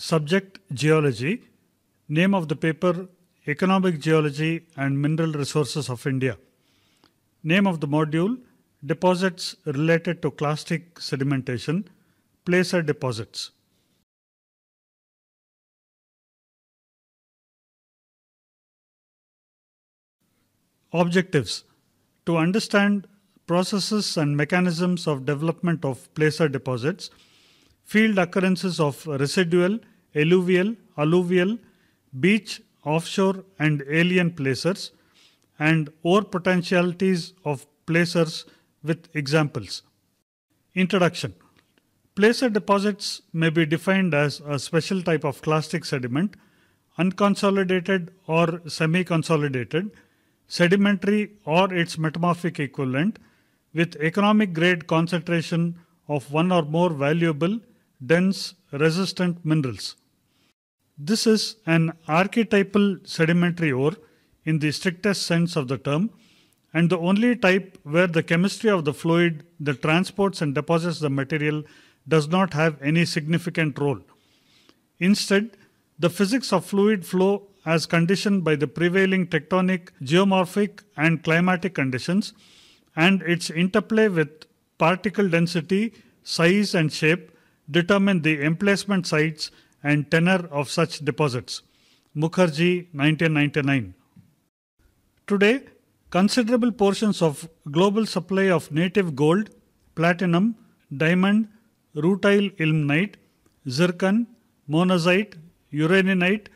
Subject Geology. Name of the paper Economic Geology and Mineral Resources of India. Name of the module Deposits related to clastic sedimentation, placer deposits. Objectives To understand processes and mechanisms of development of placer deposits, field occurrences of residual alluvial, alluvial, beach, offshore and alien placers and ore potentialities of placers with examples. Introduction Placer deposits may be defined as a special type of clastic sediment, unconsolidated or semi-consolidated, sedimentary or its metamorphic equivalent, with economic grade concentration of one or more valuable dense, resistant minerals. This is an archetypal sedimentary ore in the strictest sense of the term and the only type where the chemistry of the fluid that transports and deposits the material does not have any significant role. Instead, the physics of fluid flow as conditioned by the prevailing tectonic, geomorphic, and climatic conditions and its interplay with particle density, size, and shape determine the emplacement sites and tenor of such deposits. Mukherjee, 1999. Today, considerable portions of global supply of native gold, platinum, diamond, rutile ilmenite, zircon, monazite, uraninite,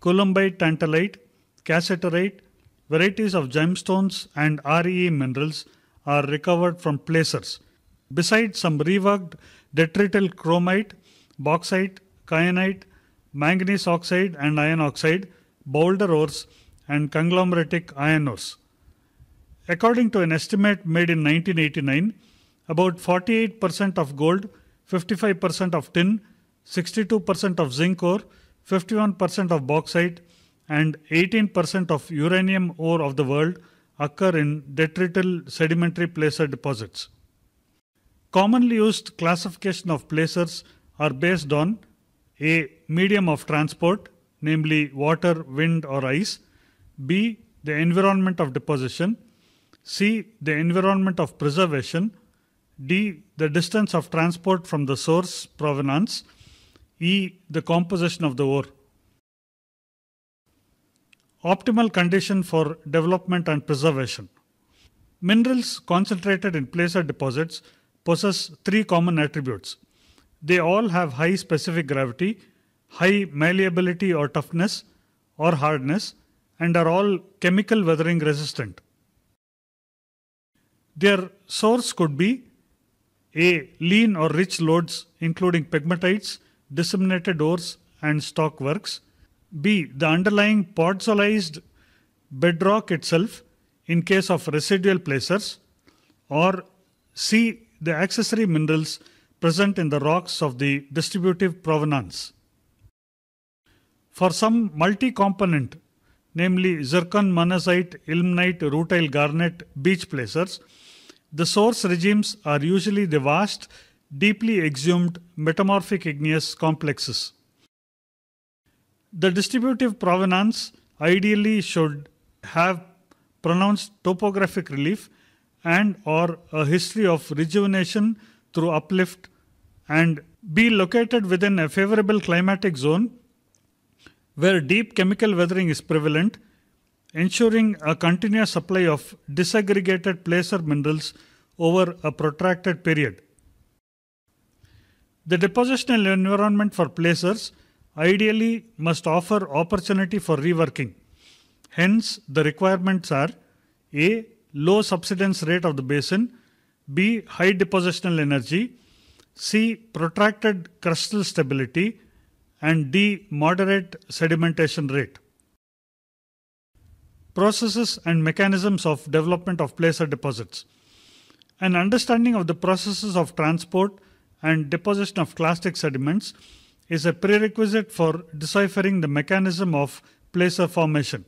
columbite tantalite, cassiterite, varieties of gemstones and REE minerals are recovered from placers besides some reworked detrital chromite, bauxite, kyanite, manganese oxide and iron oxide, boulder ores and conglomeratic iron ores. According to an estimate made in 1989, about 48% of gold, 55% of tin, 62% of zinc ore, 51% of bauxite, and 18% of uranium ore of the world occur in detrital sedimentary placer deposits. Commonly used classification of placers are based on A. Medium of transport, namely water, wind or ice. B. The environment of deposition. C. The environment of preservation. D. The distance of transport from the source provenance. E. The composition of the ore. Optimal condition for development and preservation. Minerals concentrated in placer deposits possess three common attributes. They all have high specific gravity, high malleability or toughness or hardness, and are all chemical weathering resistant. Their source could be A. Lean or rich lodes, including pegmatites, disseminated ores, and stockworks. B. The underlying podzolized bedrock itself in case of residual placers. Or C the accessory minerals present in the rocks of the distributive provenance. For some multi-component, namely zircon, monazite, ilmenite, rutile garnet beach placers, the source regimes are usually the vast, deeply exhumed metamorphic igneous complexes. The distributive provenance ideally should have pronounced topographic relief and or a history of rejuvenation through uplift and be located within a favorable climatic zone where deep chemical weathering is prevalent, ensuring a continuous supply of disaggregated placer minerals over a protracted period. The depositional environment for placers ideally must offer opportunity for reworking. Hence, the requirements are A low subsidence rate of the basin, B. high depositional energy, C. protracted crustal stability, and D. moderate sedimentation rate. Processes and mechanisms of development of placer deposits. An understanding of the processes of transport and deposition of clastic sediments is a prerequisite for deciphering the mechanism of placer formation.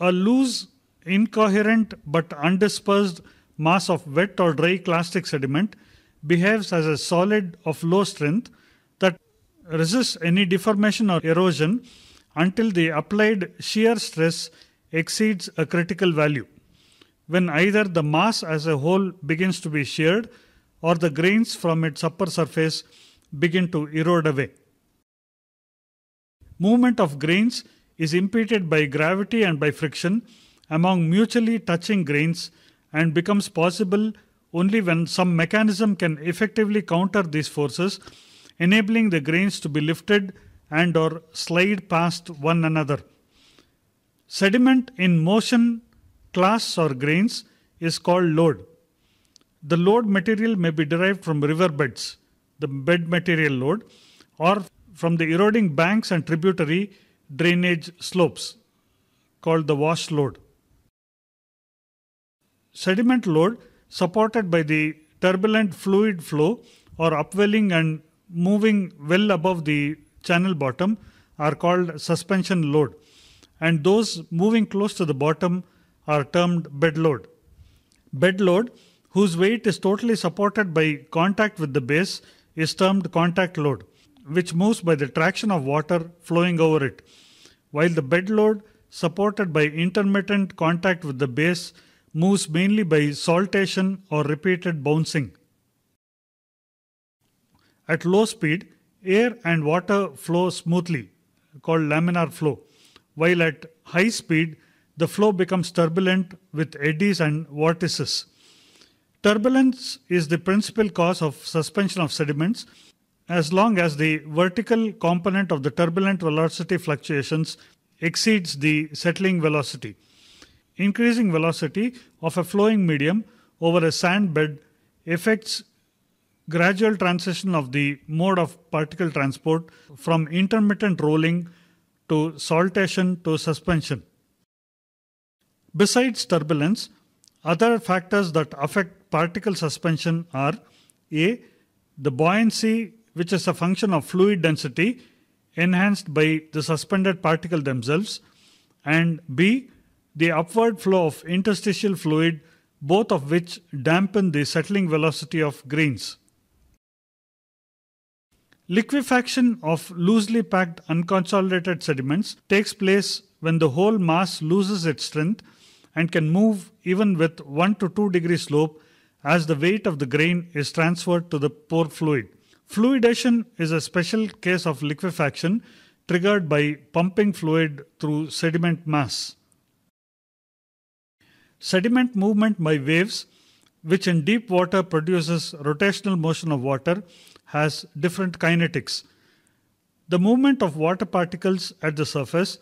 A loose incoherent but undispersed mass of wet or dry clastic sediment behaves as a solid of low strength that resists any deformation or erosion until the applied shear stress exceeds a critical value. When either the mass as a whole begins to be sheared or the grains from its upper surface begin to erode away. Movement of grains is impeded by gravity and by friction among mutually touching grains and becomes possible only when some mechanism can effectively counter these forces, enabling the grains to be lifted and or slide past one another. Sediment in motion class or grains is called load. The load material may be derived from river beds, the bed material load, or from the eroding banks and tributary drainage slopes called the wash load sediment load supported by the turbulent fluid flow or upwelling and moving well above the channel bottom are called suspension load and those moving close to the bottom are termed bed load. Bed load whose weight is totally supported by contact with the base is termed contact load which moves by the traction of water flowing over it while the bed load supported by intermittent contact with the base moves mainly by saltation or repeated bouncing. At low speed, air and water flow smoothly, called laminar flow, while at high speed, the flow becomes turbulent with eddies and vortices. Turbulence is the principal cause of suspension of sediments as long as the vertical component of the turbulent velocity fluctuations exceeds the settling velocity increasing velocity of a flowing medium over a sand bed affects gradual transition of the mode of particle transport from intermittent rolling to saltation to suspension. Besides turbulence, other factors that affect particle suspension are A. The buoyancy, which is a function of fluid density enhanced by the suspended particle themselves, and B the upward flow of interstitial fluid, both of which dampen the settling velocity of grains. Liquefaction of loosely packed unconsolidated sediments takes place when the whole mass loses its strength and can move even with 1 to 2 degree slope as the weight of the grain is transferred to the pore fluid. Fluidation is a special case of liquefaction triggered by pumping fluid through sediment mass sediment movement by waves, which in deep water produces rotational motion of water, has different kinetics. The movement of water particles at the surface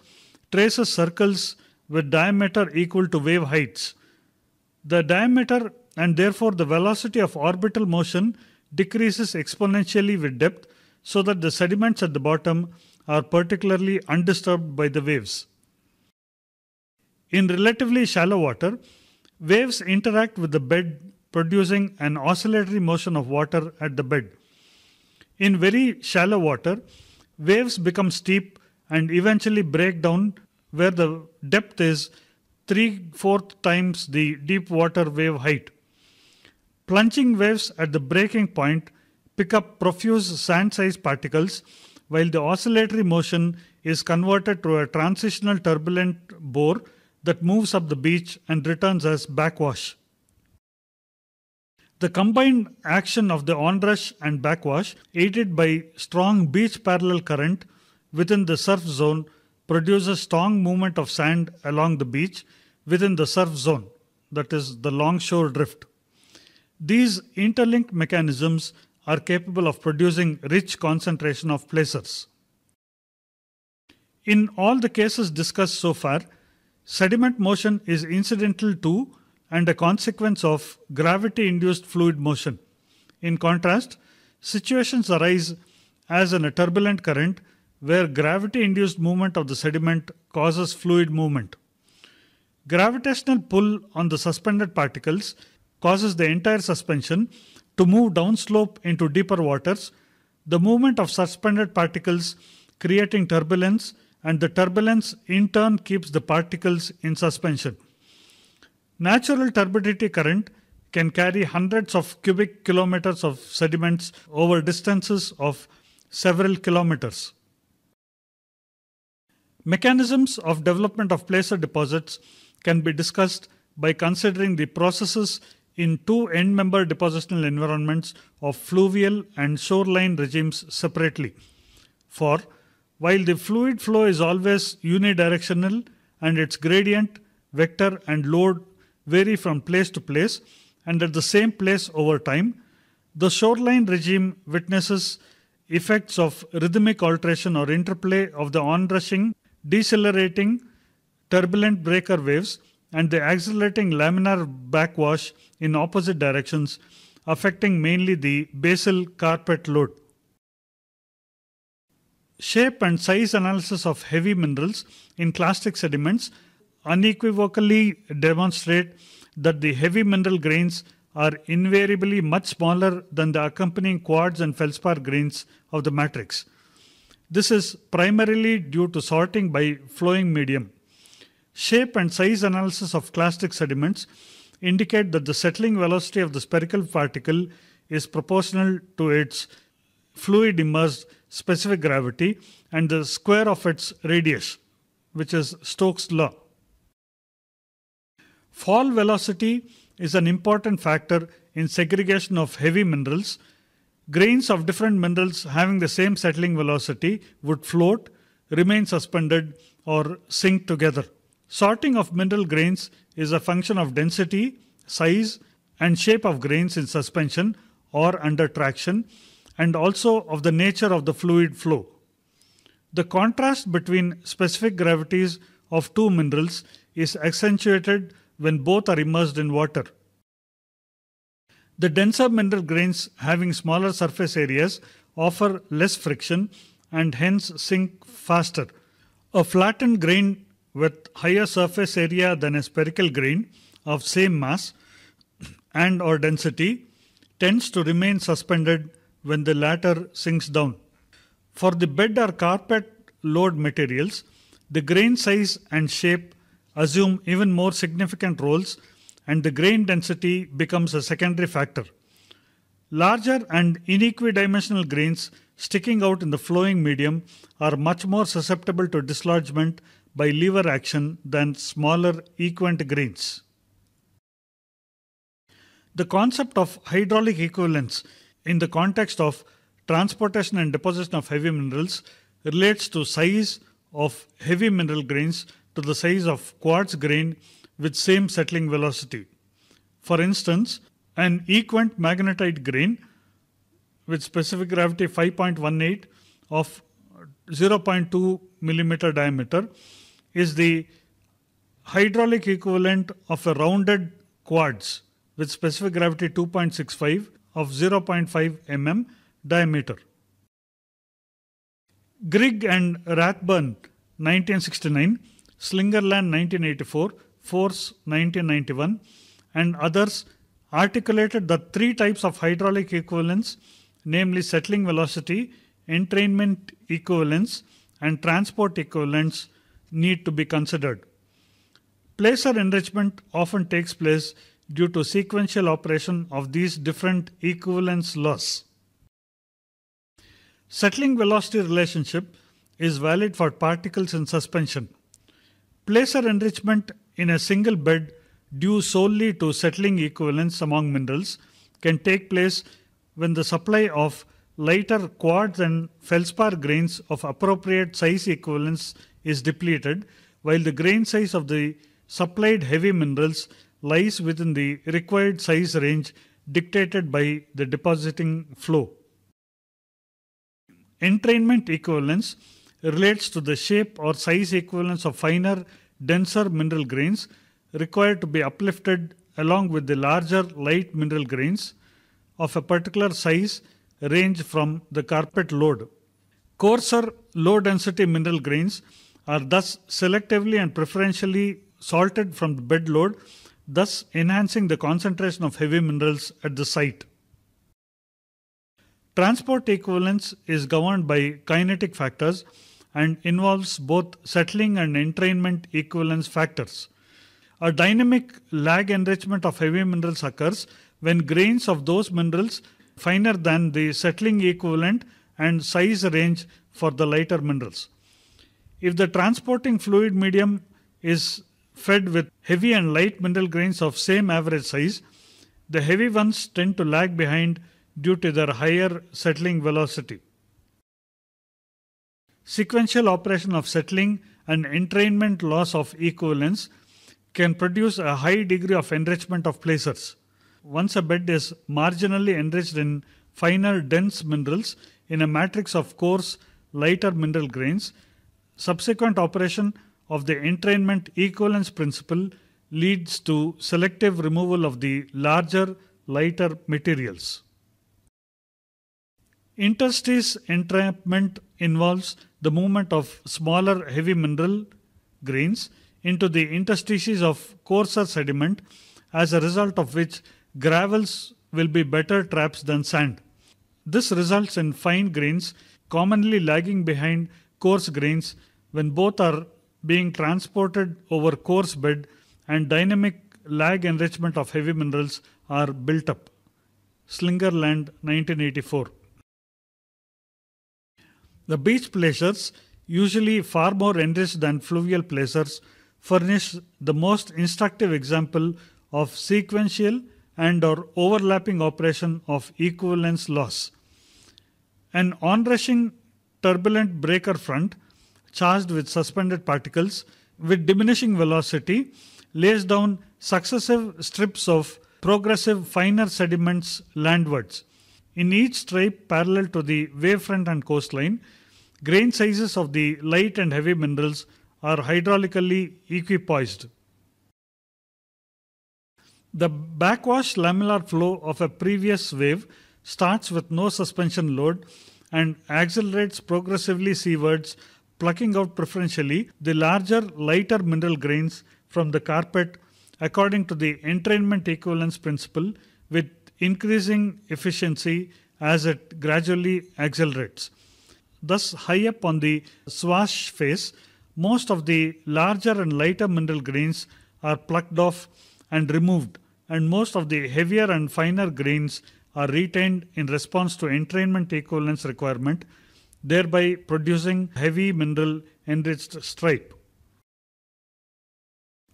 traces circles with diameter equal to wave heights. The diameter and therefore the velocity of orbital motion decreases exponentially with depth so that the sediments at the bottom are particularly undisturbed by the waves. In relatively shallow water, waves interact with the bed, producing an oscillatory motion of water at the bed. In very shallow water, waves become steep and eventually break down where the depth is three-fourth times the deep water wave height. Plunging waves at the breaking point pick up profuse sand sized particles while the oscillatory motion is converted to a transitional turbulent bore that moves up the beach and returns as backwash. The combined action of the onrush and backwash, aided by strong beach parallel current within the surf zone, produces strong movement of sand along the beach within the surf zone, that is, the longshore drift. These interlinked mechanisms are capable of producing rich concentration of placers. In all the cases discussed so far, Sediment motion is incidental to and a consequence of gravity-induced fluid motion. In contrast, situations arise as in a turbulent current where gravity-induced movement of the sediment causes fluid movement. Gravitational pull on the suspended particles causes the entire suspension to move downslope into deeper waters, the movement of suspended particles creating turbulence and the turbulence in turn keeps the particles in suspension. Natural turbidity current can carry hundreds of cubic kilometers of sediments over distances of several kilometers. Mechanisms of development of placer deposits can be discussed by considering the processes in two end member depositional environments of fluvial and shoreline regimes separately. For while the fluid flow is always unidirectional and its gradient, vector and load vary from place to place and at the same place over time, the shoreline regime witnesses effects of rhythmic alteration or interplay of the onrushing, decelerating, turbulent breaker waves and the accelerating laminar backwash in opposite directions, affecting mainly the basal carpet load. Shape and size analysis of heavy minerals in clastic sediments unequivocally demonstrate that the heavy mineral grains are invariably much smaller than the accompanying quartz and feldspar grains of the matrix. This is primarily due to sorting by flowing medium. Shape and size analysis of clastic sediments indicate that the settling velocity of the spherical particle is proportional to its fluid immersed specific gravity and the square of its radius, which is Stokes' law. Fall velocity is an important factor in segregation of heavy minerals. Grains of different minerals having the same settling velocity would float, remain suspended, or sink together. Sorting of mineral grains is a function of density, size, and shape of grains in suspension or under traction and also of the nature of the fluid flow. The contrast between specific gravities of two minerals is accentuated when both are immersed in water. The denser mineral grains having smaller surface areas offer less friction and hence sink faster. A flattened grain with higher surface area than a spherical grain of same mass and or density tends to remain suspended when the latter sinks down. For the bed or carpet load materials, the grain size and shape assume even more significant roles and the grain density becomes a secondary factor. Larger and inequidimensional grains sticking out in the flowing medium are much more susceptible to dislodgement by lever action than smaller equant grains. The concept of hydraulic equivalence in the context of transportation and deposition of heavy minerals relates to size of heavy mineral grains to the size of quartz grain with same settling velocity. For instance, an equant magnetite grain with specific gravity 5.18 of 0.2 millimeter diameter is the hydraulic equivalent of a rounded quartz with specific gravity 2.65 of 0.5 mm diameter. Grigg and Rathburn 1969, Slingerland 1984, Force 1991 and others articulated the three types of hydraulic equivalence namely settling velocity, entrainment equivalence and transport equivalence need to be considered. Placer enrichment often takes place due to sequential operation of these different equivalence laws. Settling velocity relationship is valid for particles in suspension. Placer enrichment in a single bed due solely to settling equivalence among minerals can take place when the supply of lighter quartz and feldspar grains of appropriate size equivalence is depleted while the grain size of the supplied heavy minerals lies within the required size range dictated by the depositing flow. Entrainment equivalence relates to the shape or size equivalence of finer, denser mineral grains required to be uplifted along with the larger light mineral grains of a particular size range from the carpet load. Coarser low density mineral grains are thus selectively and preferentially salted from the bed load thus enhancing the concentration of heavy minerals at the site. Transport equivalence is governed by kinetic factors and involves both settling and entrainment equivalence factors. A dynamic lag enrichment of heavy minerals occurs when grains of those minerals finer than the settling equivalent and size range for the lighter minerals. If the transporting fluid medium is fed with heavy and light mineral grains of same average size, the heavy ones tend to lag behind due to their higher settling velocity. Sequential operation of settling and entrainment loss of equivalence can produce a high degree of enrichment of placers. Once a bed is marginally enriched in finer dense minerals in a matrix of coarse lighter mineral grains, subsequent operation of the entrainment equivalence principle leads to selective removal of the larger, lighter materials. Interstice entrapment involves the movement of smaller heavy mineral grains into the interstices of coarser sediment, as a result of which gravels will be better traps than sand. This results in fine grains commonly lagging behind coarse grains when both are being transported over coarse bed and dynamic lag enrichment of heavy minerals are built up. Slingerland 1984. The beach placers, usually far more enriched than fluvial placers, furnish the most instructive example of sequential and or overlapping operation of equivalence loss. An onrushing turbulent breaker front charged with suspended particles with diminishing velocity lays down successive strips of progressive finer sediments landwards. In each stripe parallel to the wavefront and coastline, grain sizes of the light and heavy minerals are hydraulically equipoised. The backwash lamellar flow of a previous wave starts with no suspension load and accelerates progressively seawards plucking out preferentially the larger, lighter mineral grains from the carpet according to the entrainment equivalence principle with increasing efficiency as it gradually accelerates. Thus, high up on the swash face, most of the larger and lighter mineral grains are plucked off and removed, and most of the heavier and finer grains are retained in response to entrainment equivalence requirement thereby producing heavy mineral enriched stripe.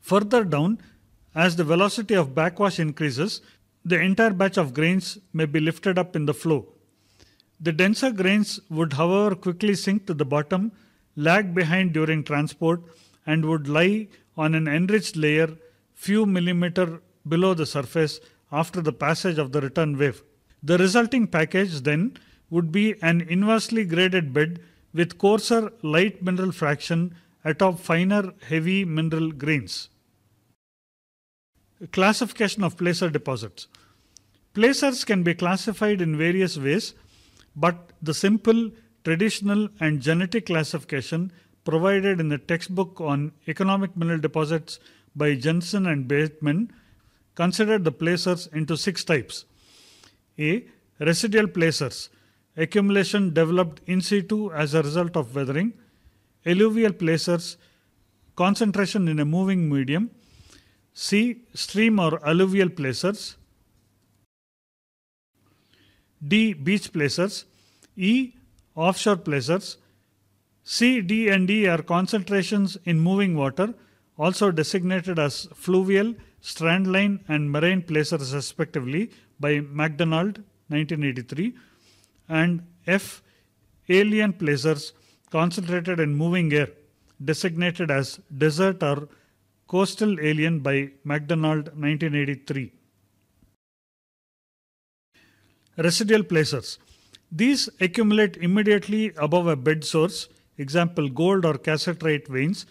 Further down, as the velocity of backwash increases, the entire batch of grains may be lifted up in the flow. The denser grains would, however, quickly sink to the bottom, lag behind during transport, and would lie on an enriched layer few millimeter below the surface after the passage of the return wave. The resulting package then would be an inversely graded bed with coarser light mineral fraction atop finer heavy mineral grains. Classification of placer deposits. Placers can be classified in various ways, but the simple, traditional, and genetic classification provided in the textbook on economic mineral deposits by Jensen and Bateman considered the placers into six types. A. Residual placers, accumulation developed in situ as a result of weathering, alluvial placers, concentration in a moving medium, C. Stream or alluvial placers, D. Beach placers, E. Offshore placers, C, D and E are concentrations in moving water, also designated as fluvial, strandline and marine placers respectively by MacDonald 1983 and F alien placers concentrated in moving air designated as desert or coastal alien by MacDonald 1983. Residual placers, These accumulate immediately above a bed source, example gold or cassiterite veins,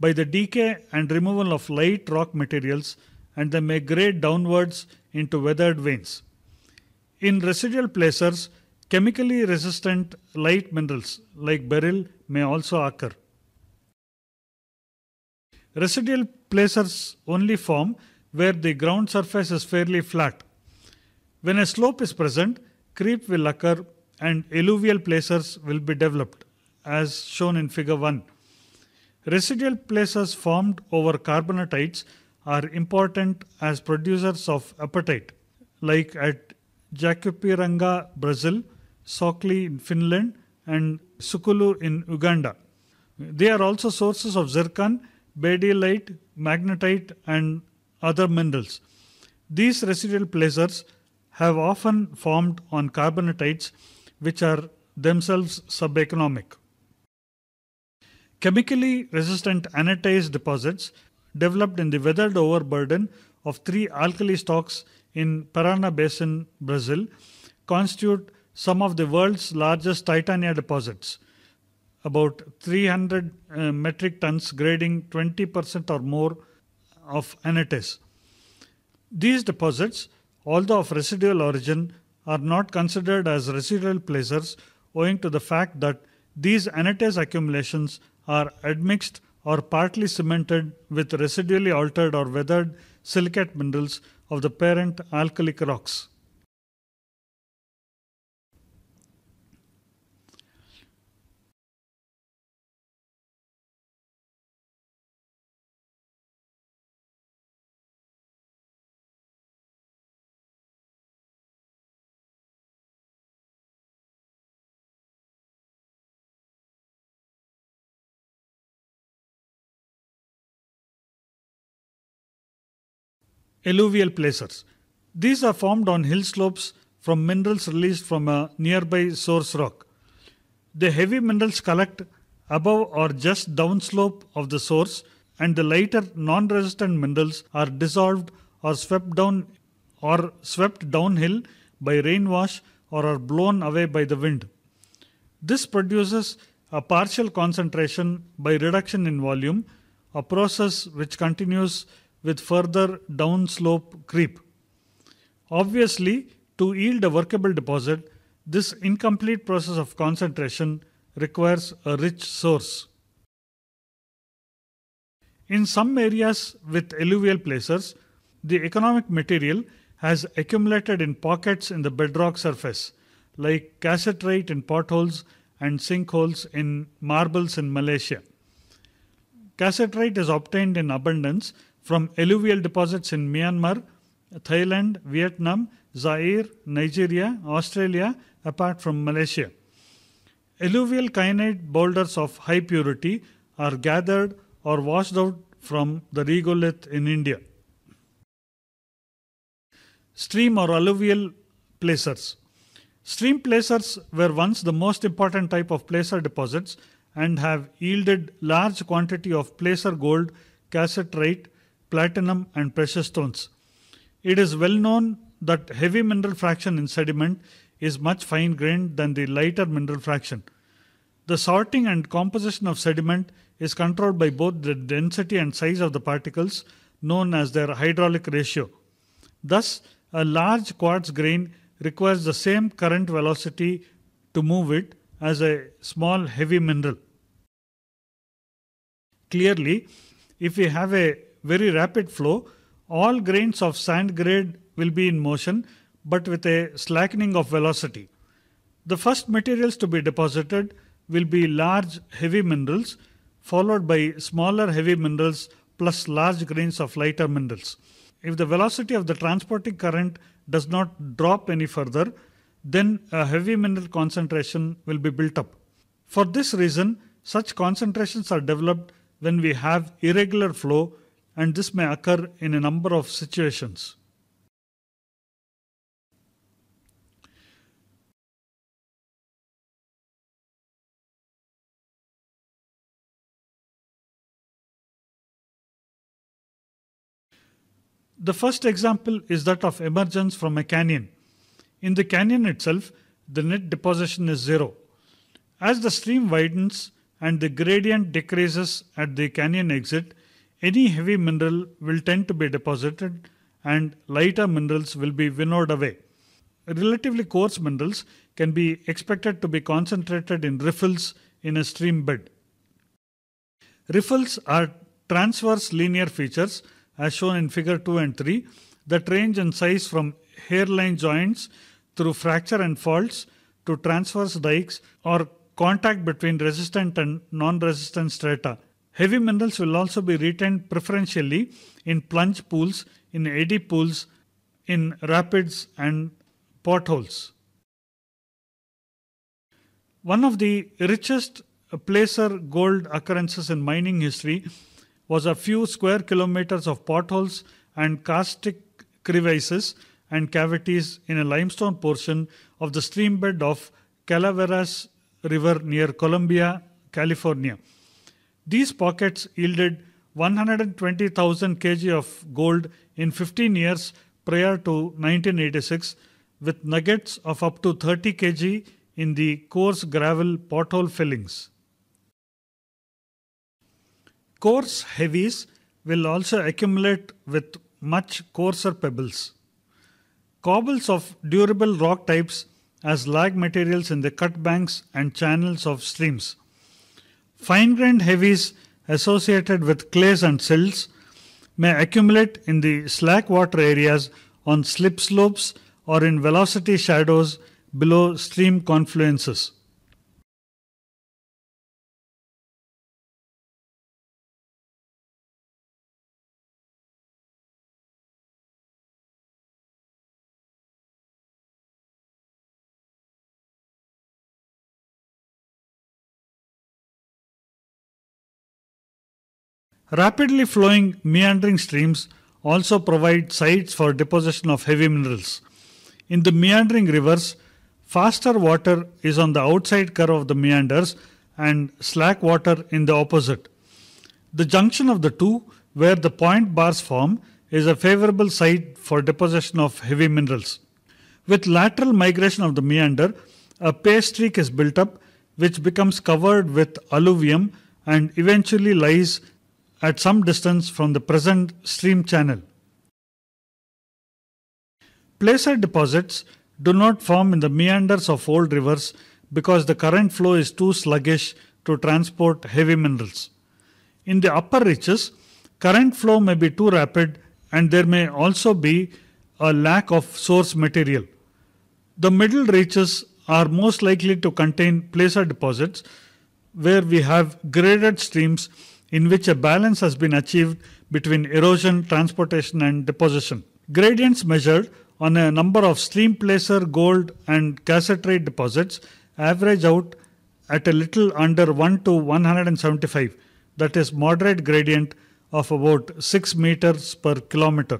by the decay and removal of light rock materials and they migrate downwards into weathered veins. In residual placers, Chemically resistant light minerals like beryl may also occur. Residual placers only form where the ground surface is fairly flat. When a slope is present, creep will occur and alluvial placers will be developed as shown in figure 1. Residual placers formed over carbonatites are important as producers of apatite like at Jacupiranga, Brazil Sokli in Finland, and Sukulur in Uganda. They are also sources of zircon, badiolite, magnetite, and other minerals. These residual placers have often formed on carbonatites, which are themselves subeconomic. Chemically resistant anatase deposits developed in the weathered overburden of three alkali stocks in Parana Basin, Brazil, constitute some of the world's largest titania deposits, about 300 uh, metric tons grading 20% or more of anatase. These deposits, although of residual origin, are not considered as residual placers owing to the fact that these anatase accumulations are admixed or partly cemented with residually altered or weathered silicate minerals of the parent alkalic rocks. alluvial placers. These are formed on hill slopes from minerals released from a nearby source rock. The heavy minerals collect above or just downslope of the source, and the lighter non resistant minerals are dissolved or swept down or swept downhill by rain wash, or are blown away by the wind. This produces a partial concentration by reduction in volume, a process which continues with further downslope creep. Obviously, to yield a workable deposit, this incomplete process of concentration requires a rich source. In some areas with alluvial placers, the economic material has accumulated in pockets in the bedrock surface, like cassiterite in potholes and sinkholes in marbles in Malaysia. Cassiterite is obtained in abundance from alluvial deposits in Myanmar, Thailand, Vietnam, Zaire, Nigeria, Australia, apart from Malaysia. Alluvial kyanite boulders of high purity are gathered or washed out from the regolith in India. Stream or alluvial placers. Stream placers were once the most important type of placer deposits and have yielded large quantity of placer gold, cassiterite, platinum and precious stones. It is well known that heavy mineral fraction in sediment is much fine grained than the lighter mineral fraction. The sorting and composition of sediment is controlled by both the density and size of the particles, known as their hydraulic ratio. Thus, a large quartz grain requires the same current velocity to move it as a small heavy mineral. Clearly, if we have a very rapid flow, all grains of sand grade will be in motion but with a slackening of velocity. The first materials to be deposited will be large heavy minerals followed by smaller heavy minerals plus large grains of lighter minerals. If the velocity of the transporting current does not drop any further, then a heavy mineral concentration will be built up. For this reason, such concentrations are developed when we have irregular flow and this may occur in a number of situations. The first example is that of emergence from a canyon. In the canyon itself, the net deposition is zero. As the stream widens and the gradient decreases at the canyon exit, any heavy mineral will tend to be deposited and lighter minerals will be winnowed away. Relatively coarse minerals can be expected to be concentrated in riffles in a stream bed. Riffles are transverse linear features as shown in figure 2 and 3 that range in size from hairline joints through fracture and faults to transverse dikes or contact between resistant and non-resistant strata. Heavy minerals will also be retained preferentially in plunge pools, in eddy pools, in rapids and potholes. One of the richest placer gold occurrences in mining history was a few square kilometers of potholes and karstic crevices and cavities in a limestone portion of the streambed of Calaveras River near Columbia, California. These pockets yielded 120,000 kg of gold in 15 years prior to 1986, with nuggets of up to 30 kg in the coarse gravel pothole fillings. Coarse heavies will also accumulate with much coarser pebbles. Cobbles of durable rock types as lag materials in the cut banks and channels of streams. Fine-grained heavies associated with clays and silts may accumulate in the slack water areas on slip slopes or in velocity shadows below stream confluences. Rapidly flowing meandering streams also provide sites for deposition of heavy minerals. In the meandering rivers, faster water is on the outside curve of the meanders and slack water in the opposite. The junction of the two, where the point bars form, is a favorable site for deposition of heavy minerals. With lateral migration of the meander, a pay streak is built up which becomes covered with alluvium and eventually lies at some distance from the present stream channel. Placer deposits do not form in the meanders of old rivers because the current flow is too sluggish to transport heavy minerals. In the upper reaches, current flow may be too rapid and there may also be a lack of source material. The middle reaches are most likely to contain placer deposits where we have graded streams in which a balance has been achieved between erosion, transportation and deposition. Gradients measured on a number of stream placer, gold and cassiterite deposits average out at a little under 1 to 175 that is moderate gradient of about 6 meters per kilometer.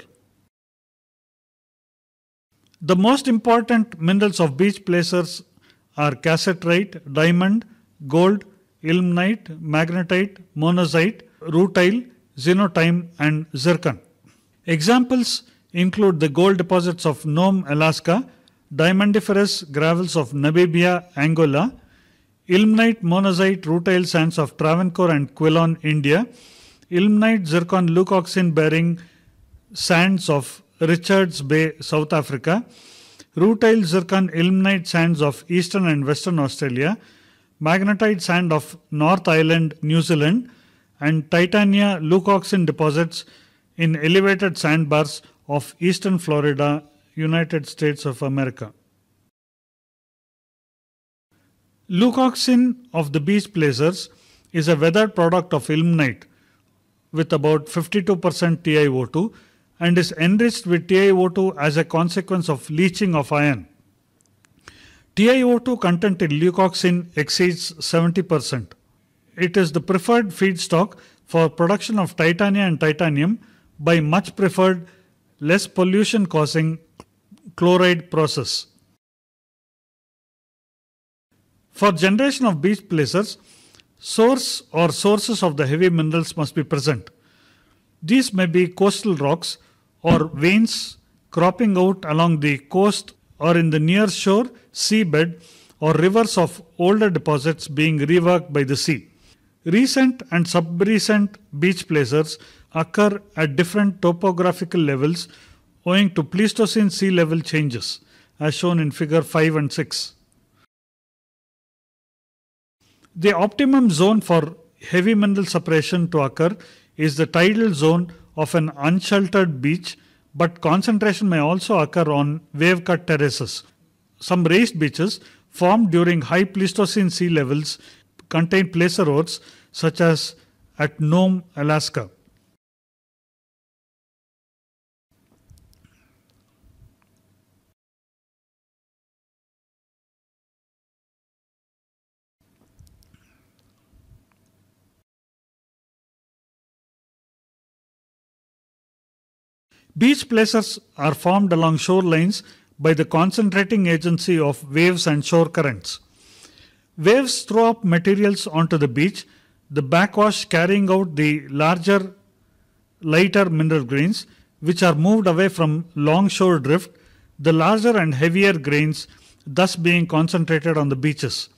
The most important minerals of beach placers are cassiterite, diamond, gold, ilmenite, magnetite, monazite, rutile, xenotime and zircon. Examples include the gold deposits of Nome, Alaska, diamondiferous gravels of Namibia, Angola, ilmenite, monazite, rutile sands of Travancore and Quilon, India, ilmenite, zircon, leucoxene bearing sands of Richards Bay, South Africa, rutile, zircon, ilmenite sands of eastern and western Australia, magnetite sand of North Island, New Zealand, and Titania leucoxene deposits in elevated sandbars of eastern Florida, United States of America. Leucoxene of the beach placers is a weathered product of ilmenite with about 52% TiO2 and is enriched with TiO2 as a consequence of leaching of iron. TiO2 content in leucoxin exceeds 70%. It is the preferred feedstock for production of titania and titanium by much preferred less pollution causing chloride process. For generation of beach placers, source or sources of the heavy minerals must be present. These may be coastal rocks or veins cropping out along the coast or in the near shore, seabed, or rivers of older deposits being reworked by the sea. Recent and sub-recent beach placers occur at different topographical levels owing to Pleistocene sea level changes, as shown in figure 5 and 6. The optimum zone for heavy mineral suppression to occur is the tidal zone of an unsheltered beach but concentration may also occur on wave cut terraces. Some raised beaches formed during high Pleistocene sea levels contain placer such as at Nome, Alaska. Beach placers are formed along shorelines by the concentrating agency of waves and shore currents. Waves throw up materials onto the beach, the backwash carrying out the larger, lighter mineral grains, which are moved away from longshore drift, the larger and heavier grains thus being concentrated on the beaches.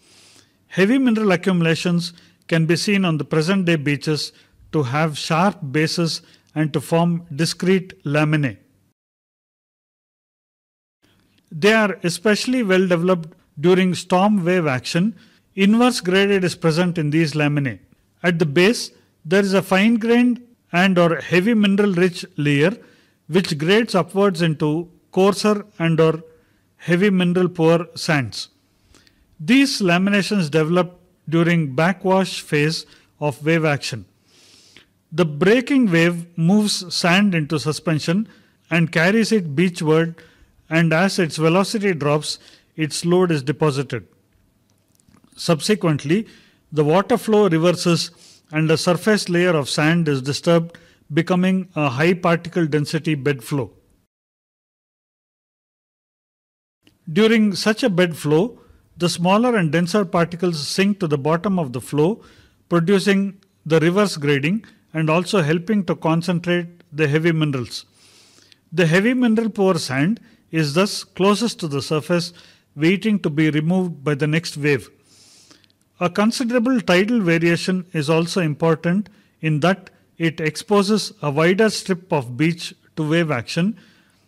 Heavy mineral accumulations can be seen on the present day beaches to have sharp bases and to form discrete laminae. They are especially well developed during storm wave action. Inverse graded is present in these laminae. At the base, there is a fine grained and or heavy mineral rich layer which grades upwards into coarser and or heavy mineral poor sands. These laminations develop during backwash phase of wave action. The breaking wave moves sand into suspension and carries it beachward, and as its velocity drops, its load is deposited. Subsequently, the water flow reverses and a surface layer of sand is disturbed, becoming a high particle density bed flow. During such a bed flow, the smaller and denser particles sink to the bottom of the flow, producing the reverse grading and also helping to concentrate the heavy minerals. The heavy mineral poor sand is thus closest to the surface waiting to be removed by the next wave. A considerable tidal variation is also important in that it exposes a wider strip of beach to wave action,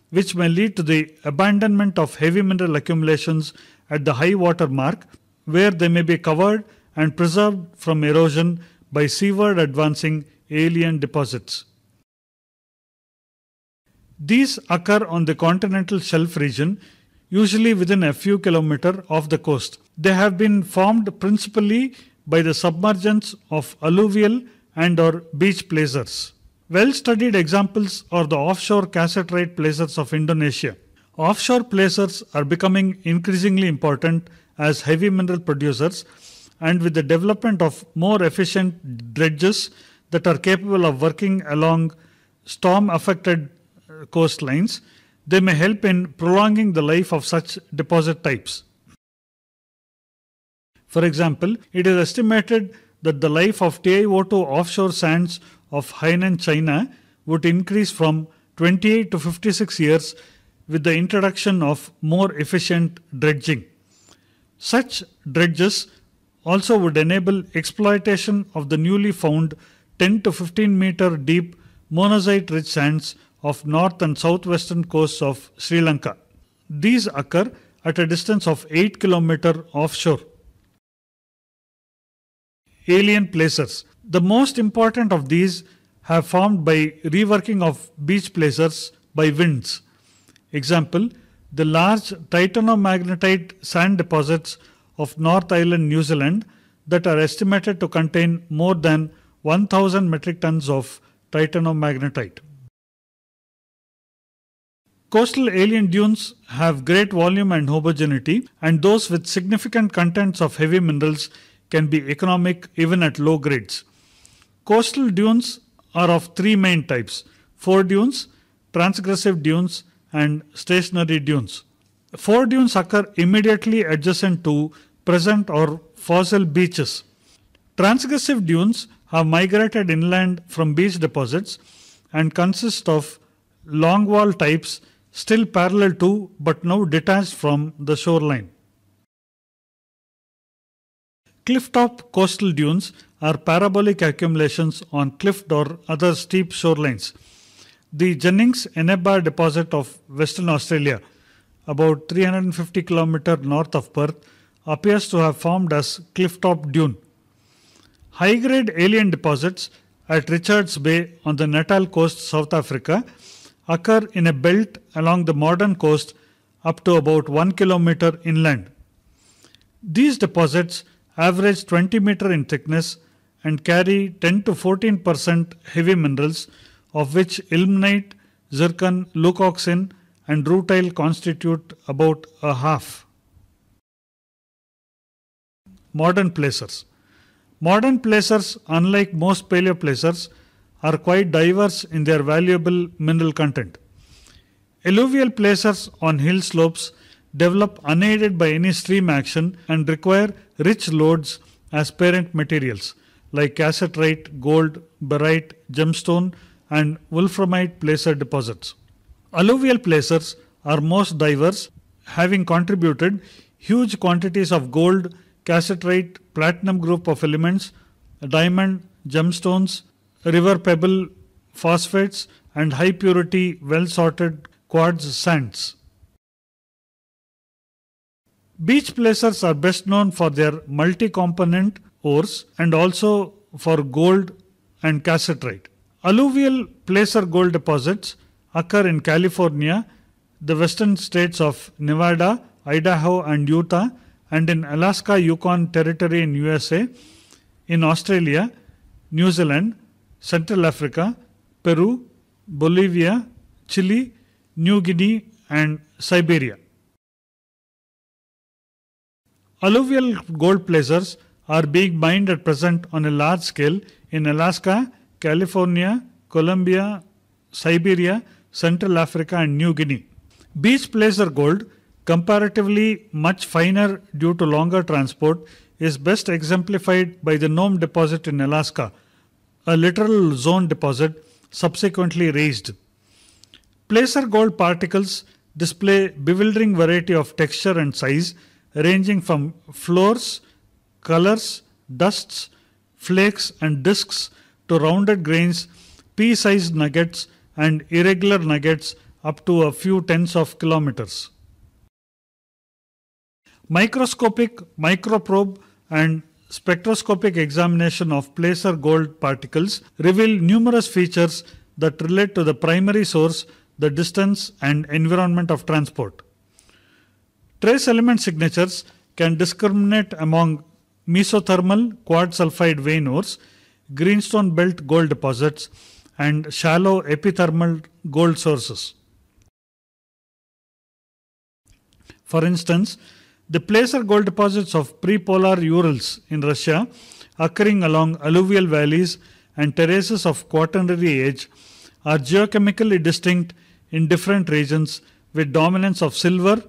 which may lead to the abandonment of heavy mineral accumulations at the high water mark, where they may be covered and preserved from erosion by seaward advancing alien deposits. These occur on the continental shelf region, usually within a few kilometers of the coast. They have been formed principally by the submergence of alluvial and or beach placers. Well-studied examples are the offshore cassiterite placers of Indonesia. Offshore placers are becoming increasingly important as heavy mineral producers and with the development of more efficient dredges that are capable of working along storm affected uh, coastlines, they may help in prolonging the life of such deposit types. For example, it is estimated that the life of TiO2 offshore sands of Hainan, China would increase from 28 to 56 years with the introduction of more efficient dredging. Such dredges also would enable exploitation of the newly found 10 to 15 meter deep monazite rich sands of north and southwestern coasts of Sri Lanka. These occur at a distance of 8 km offshore. Alien placers. The most important of these have formed by reworking of beach placers by winds. Example, the large titanomagnetite sand deposits of North Island, New Zealand that are estimated to contain more than 1000 metric tons of titanomagnetite. Coastal alien dunes have great volume and homogeneity, and those with significant contents of heavy minerals can be economic even at low grades. Coastal dunes are of three main types four dunes, transgressive dunes, and stationary dunes. Four dunes occur immediately adjacent to present or fossil beaches. Transgressive dunes have migrated inland from beach deposits and consist of longwall types still parallel to but now detached from the shoreline. Clifftop coastal dunes are parabolic accumulations on cliff or other steep shorelines. The Jennings Enebar deposit of Western Australia, about 350 km north of Perth, appears to have formed as clifftop dune high-grade alien deposits at Richards Bay on the Natal coast, South Africa, occur in a belt along the modern coast up to about 1 kilometer inland. These deposits average 20 meter in thickness and carry 10 to 14 percent heavy minerals, of which ilmenite, zircon, leucoxen, and rutile constitute about a half. Modern placers. Modern placers, unlike most paleo placers, are quite diverse in their valuable mineral content. Alluvial placers on hill slopes develop unaided by any stream action and require rich lodes as parent materials like cassiterite, gold, barite, gemstone, and wolframite placer deposits. Alluvial placers are most diverse, having contributed huge quantities of gold, cassiterite, platinum group of elements, diamond, gemstones, river pebble phosphates, and high purity, well sorted quartz sands. Beach placers are best known for their multi component ores and also for gold and cassiterite. Alluvial placer gold deposits occur in California, the western states of Nevada, Idaho, and Utah, and in Alaska, Yukon Territory in USA, in Australia, New Zealand, Central Africa, Peru, Bolivia, Chile, New Guinea, and Siberia. Alluvial gold placers are being mined at present on a large scale in Alaska, California, Colombia, Siberia, Central Africa, and New Guinea. Beach placer gold comparatively much finer due to longer transport, is best exemplified by the Nome deposit in Alaska, a literal zone deposit subsequently raised. Placer gold particles display bewildering variety of texture and size ranging from floors, colors, dusts, flakes and discs to rounded grains, pea-sized nuggets and irregular nuggets up to a few tens of kilometers. Microscopic microprobe and spectroscopic examination of placer gold particles reveal numerous features that relate to the primary source, the distance and environment of transport. Trace element signatures can discriminate among mesothermal quartz sulfide vein ores, greenstone belt gold deposits, and shallow epithermal gold sources. For instance, the placer gold deposits of prepolar Urals in Russia occurring along alluvial valleys and terraces of quaternary age are geochemically distinct in different regions with dominance of silver,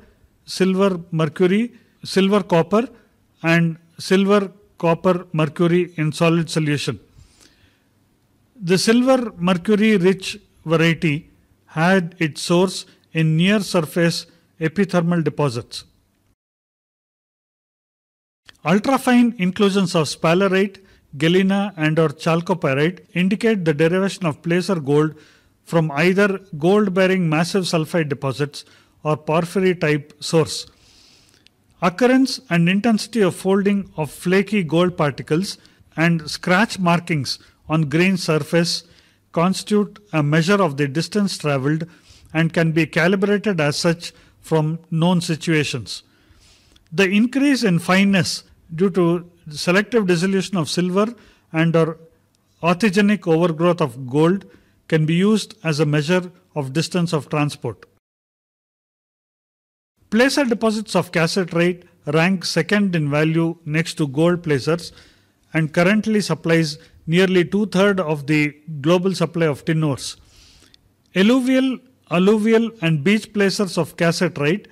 silver mercury, silver copper and silver copper mercury in solid solution. The silver mercury rich variety had its source in near surface epithermal deposits. Ultrafine inclusions of sphalerite, galena and or chalcopyrite indicate the derivation of placer gold from either gold-bearing massive sulfide deposits or porphyry type source. Occurrence and intensity of folding of flaky gold particles and scratch markings on grain surface constitute a measure of the distance traveled and can be calibrated as such from known situations. The increase in fineness due to selective dissolution of silver and or orthogenic overgrowth of gold can be used as a measure of distance of transport. Placer deposits of cassette rate rank second in value next to gold placers and currently supplies nearly two-thirds of the global supply of tin ores. Alluvial, alluvial and beach placers of cassette rate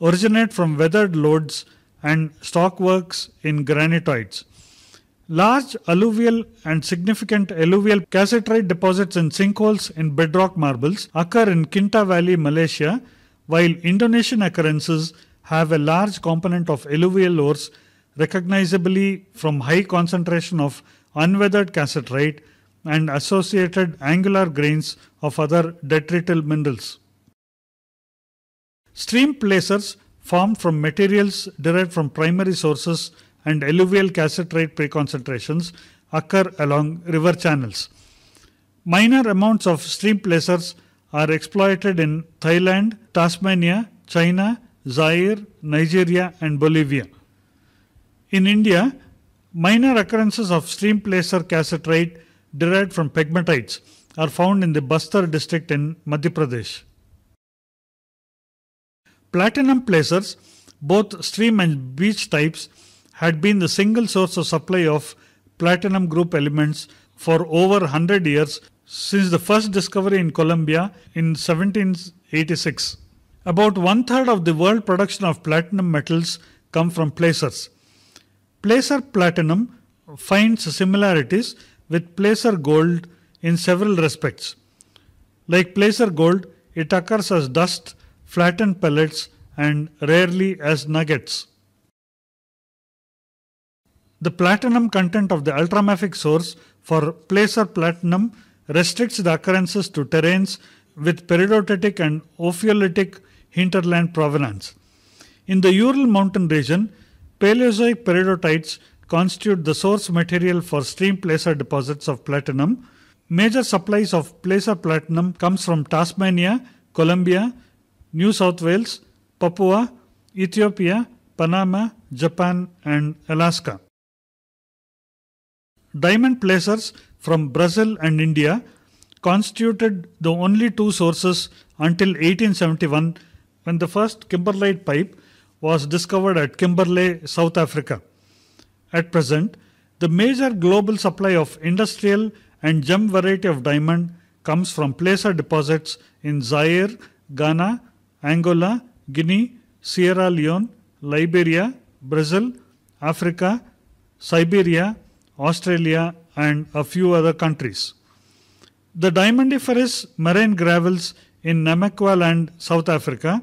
originate from weathered lodes and stockworks in granitoids. Large alluvial and significant alluvial cassiterite deposits and sinkholes in bedrock marbles occur in Kinta Valley, Malaysia, while Indonesian occurrences have a large component of alluvial ores recognizably from high concentration of unweathered cassiterite and associated angular grains of other detrital minerals. Stream placers formed from materials derived from primary sources and alluvial cassiterite preconcentrations occur along river channels. Minor amounts of stream placers are exploited in Thailand, Tasmania, China, Zaire, Nigeria, and Bolivia. In India, minor occurrences of stream placer cassiterite derived from pegmatites are found in the Bastar district in Madhya Pradesh. Platinum placers, both stream and beach types, had been the single source of supply of platinum group elements for over 100 years since the first discovery in Colombia in 1786. About one third of the world production of platinum metals come from placers. Placer platinum finds similarities with placer gold in several respects. Like placer gold, it occurs as dust flattened pellets, and rarely as nuggets. The platinum content of the ultramafic source for placer platinum restricts the occurrences to terrains with peridotitic and ophiolitic hinterland provenance. In the Ural mountain region, Paleozoic peridotites constitute the source material for stream placer deposits of platinum. Major supplies of placer platinum comes from Tasmania, Colombia, New South Wales, Papua, Ethiopia, Panama, Japan, and Alaska. Diamond placers from Brazil and India constituted the only two sources until 1871 when the first kimberlite pipe was discovered at Kimberley, South Africa. At present, the major global supply of industrial and gem variety of diamond comes from placer deposits in Zaire, Ghana, Angola, Guinea, Sierra Leone, Liberia, Brazil, Africa, Siberia, Australia, and a few other countries. The diamondiferous marine gravels in Namaqua land, South Africa,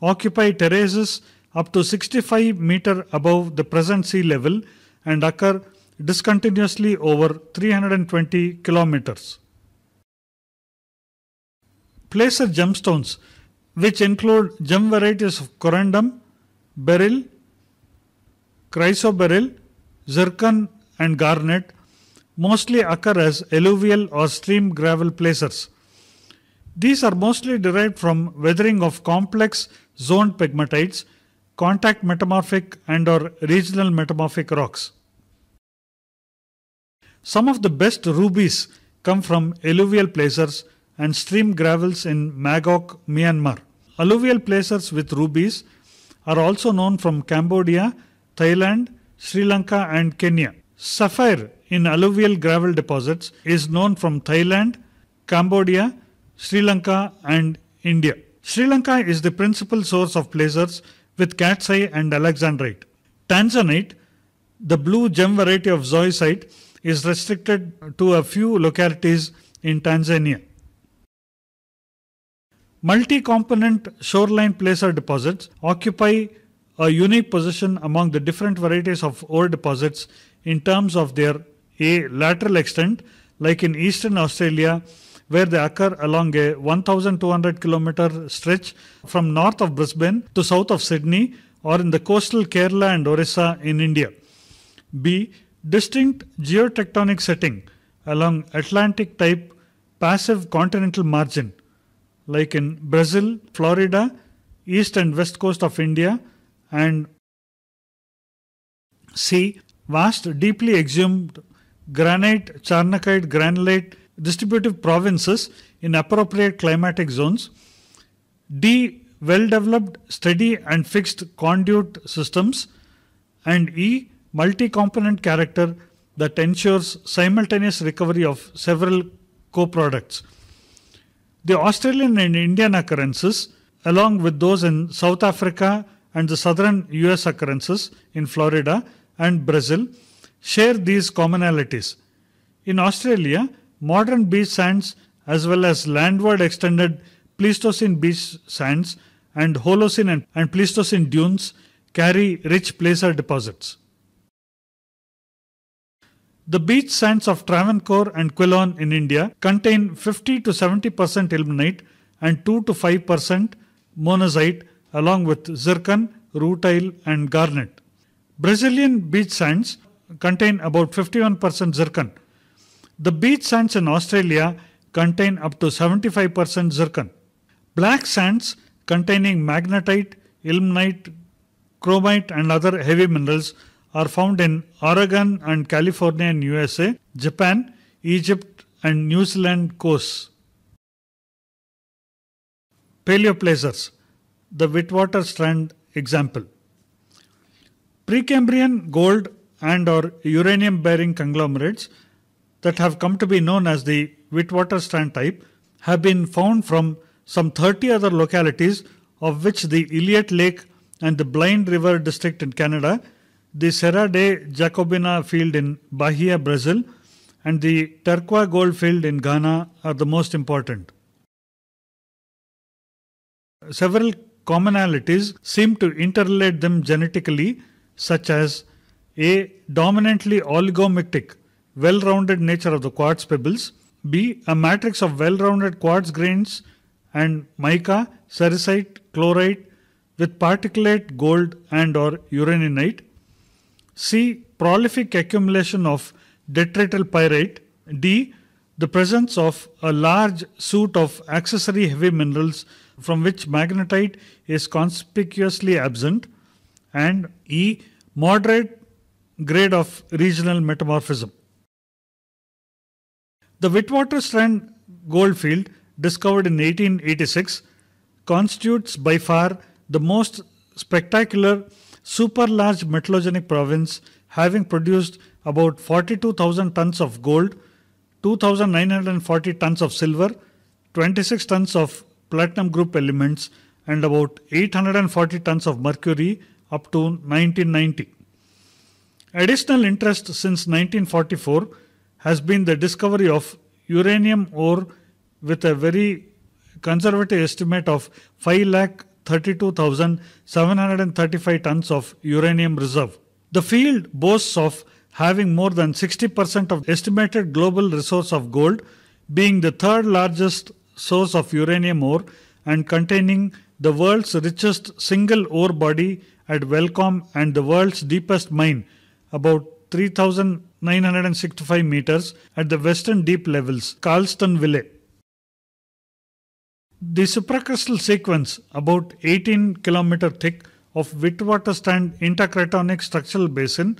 occupy terraces up to 65 meter above the present sea level and occur discontinuously over 320 kilometers. Placer gemstones which include gem varieties of corundum, beryl, chrysoberyl, zircon and garnet mostly occur as alluvial or stream gravel placers. These are mostly derived from weathering of complex zoned pegmatites, contact metamorphic and or regional metamorphic rocks. Some of the best rubies come from alluvial placers and stream gravels in Magok, Myanmar. Alluvial placers with rubies are also known from Cambodia, Thailand, Sri Lanka, and Kenya. Sapphire in alluvial gravel deposits is known from Thailand, Cambodia, Sri Lanka, and India. Sri Lanka is the principal source of placers with cat's eye and alexandrite. Tanzanite, the blue gem variety of zoisite, is restricted to a few localities in Tanzania. Multi-component shoreline placer deposits occupy a unique position among the different varieties of ore deposits in terms of their A. lateral extent, like in eastern Australia, where they occur along a 1,200 kilometer stretch from north of Brisbane to south of Sydney, or in the coastal Kerala and Orissa in India. B. Distinct geotectonic setting along Atlantic type passive continental margin like in Brazil, Florida, east and west coast of India, and C. Vast, deeply exhumed granite, charnakite, granulate distributive provinces in appropriate climatic zones. D. Well developed, steady, and fixed conduit systems. And E. Multi component character that ensures simultaneous recovery of several co products. The Australian and Indian occurrences, along with those in South Africa and the southern US occurrences in Florida and Brazil, share these commonalities. In Australia, modern beach sands as well as landward extended Pleistocene beach sands and Holocene and, and Pleistocene dunes carry rich placer deposits. The beach sands of Travancore and Quilon in India contain 50 to 70% ilmenite and 2 to 5% monazite along with zircon, rutile and garnet. Brazilian beach sands contain about 51% zircon. The beach sands in Australia contain up to 75% zircon. Black sands containing magnetite, ilmenite, chromite and other heavy minerals are found in Oregon and California in USA, Japan, Egypt and New Zealand coasts. Paleoplacers, the Witwater Strand example. Precambrian gold and or uranium bearing conglomerates that have come to be known as the Witwater Strand type have been found from some 30 other localities of which the Iliot Lake and the Blind River district in Canada the Serra de Jacobina field in Bahia, Brazil, and the Tarqua gold field in Ghana are the most important. Several commonalities seem to interrelate them genetically, such as a dominantly oligomictic, well rounded nature of the quartz pebbles, b a matrix of well rounded quartz grains and mica, sericite, chlorite with particulate gold and or uraninite C. Prolific accumulation of detrital pyrite. D. The presence of a large suite of accessory heavy minerals from which magnetite is conspicuously absent. And E. Moderate grade of regional metamorphism. The Witwatersrand goldfield, discovered in 1886, constitutes by far the most spectacular super large metallogenic province having produced about 42,000 tons of gold, 2,940 tons of silver, 26 tons of platinum group elements, and about 840 tons of mercury up to 1990. Additional interest since 1944 has been the discovery of uranium ore with a very conservative estimate of 5 lakh 32,735 tons of uranium reserve. The field boasts of having more than 60% of estimated global resource of gold, being the third largest source of uranium ore and containing the world's richest single ore body at Welcome and the world's deepest mine, about 3,965 meters at the western deep levels, Carlston Ville. The supracrustal sequence, about 18 kilometer thick, of Witwatersrand intercratonic structural basin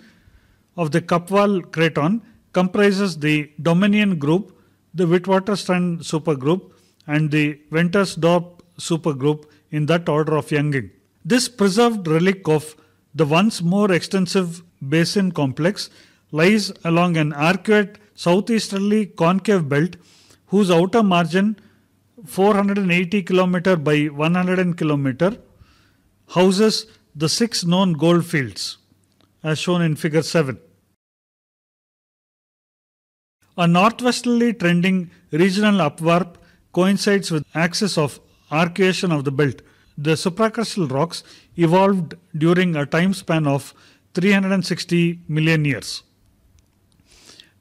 of the Kapwal Craton comprises the Dominion Group, the Witwatersrand Supergroup, and the Ventersdorp Supergroup in that order of Younging. This preserved relic of the once more extensive basin complex lies along an arcuate southeasterly concave belt whose outer margin 480 kilometer by 100 kilometer houses the six known gold fields as shown in figure 7. A northwesterly trending regional upwarp coincides with axis of arcuation of the belt. The supracrustal rocks evolved during a time span of 360 million years.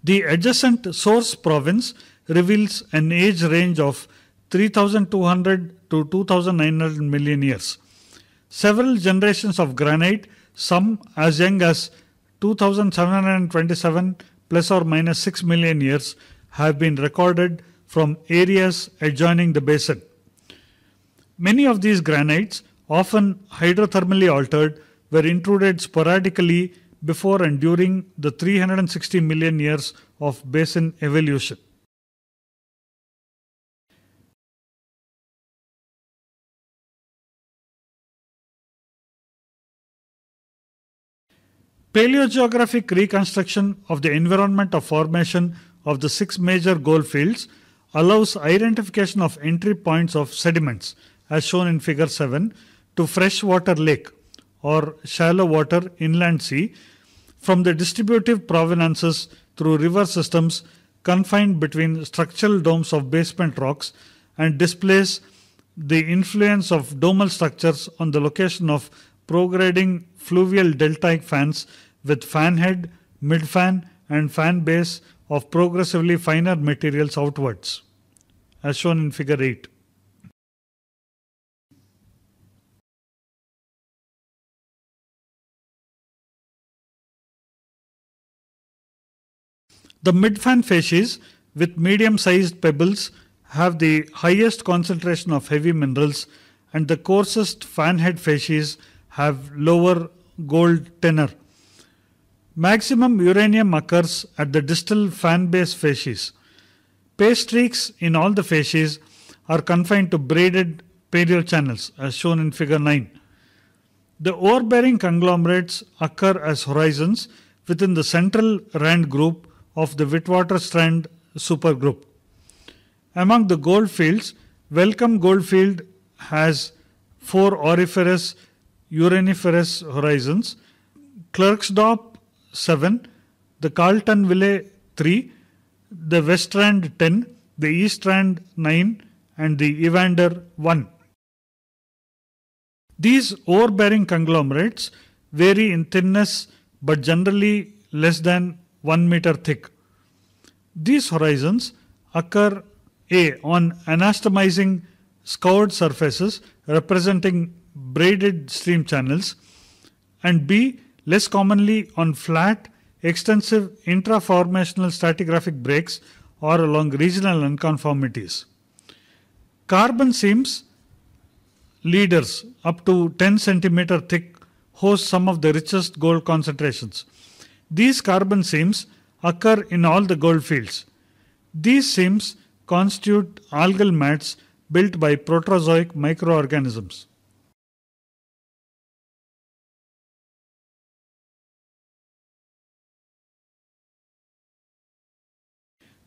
The adjacent source province reveals an age range of 3,200 to 2,900 million years. Several generations of granite, some as young as 2,727 plus or minus 6 million years, have been recorded from areas adjoining the basin. Many of these granites, often hydrothermally altered, were intruded sporadically before and during the 360 million years of basin evolution. Paleogeographic reconstruction of the environment of formation of the six major gold fields allows identification of entry points of sediments as shown in figure 7 to freshwater lake or shallow water inland sea from the distributive provenances through river systems confined between structural domes of basement rocks and displays the influence of domal structures on the location of prograding fluvial deltaic fans with fan head, mid fan, and fan base of progressively finer materials outwards, as shown in figure 8. The mid-fan facies with medium-sized pebbles have the highest concentration of heavy minerals and the coarsest fan head facies have lower gold tenor Maximum uranium occurs at the distal fan base facies. Pay streaks in all the facies are confined to braided perial channels as shown in figure 9. The ore-bearing conglomerates occur as horizons within the central rand group of the Witwater Strand supergroup. Among the gold fields, Welcome Goldfield has four auriferous uraniferous horizons. Clerksdorp. 7, the Carlton Ville 3, the West 10, the East 9, and the Evander 1. These overbearing conglomerates vary in thinness but generally less than 1 meter thick. These horizons occur A on anastomizing scoured surfaces representing braided stream channels and B less commonly on flat, extensive intraformational stratigraphic breaks or along regional unconformities. Carbon seams leaders up to 10 centimeter thick host some of the richest gold concentrations. These carbon seams occur in all the gold fields. These seams constitute algal mats built by protozoic microorganisms.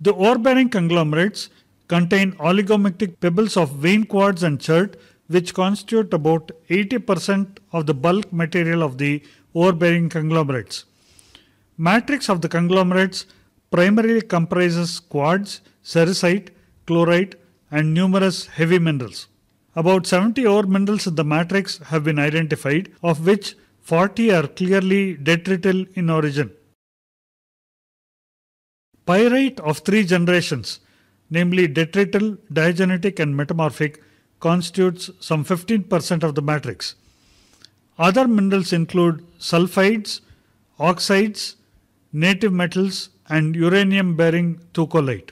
The ore-bearing conglomerates contain oligomictic pebbles of vein quartz and chert which constitute about 80% of the bulk material of the ore-bearing conglomerates. Matrix of the conglomerates primarily comprises quartz, sericite, chlorite and numerous heavy minerals. About 70 ore minerals in the matrix have been identified, of which 40 are clearly detrital in origin. Pyrite of three generations, namely detrital, diagenetic and metamorphic, constitutes some 15% of the matrix. Other minerals include sulfides, oxides, native metals and uranium-bearing tucolite.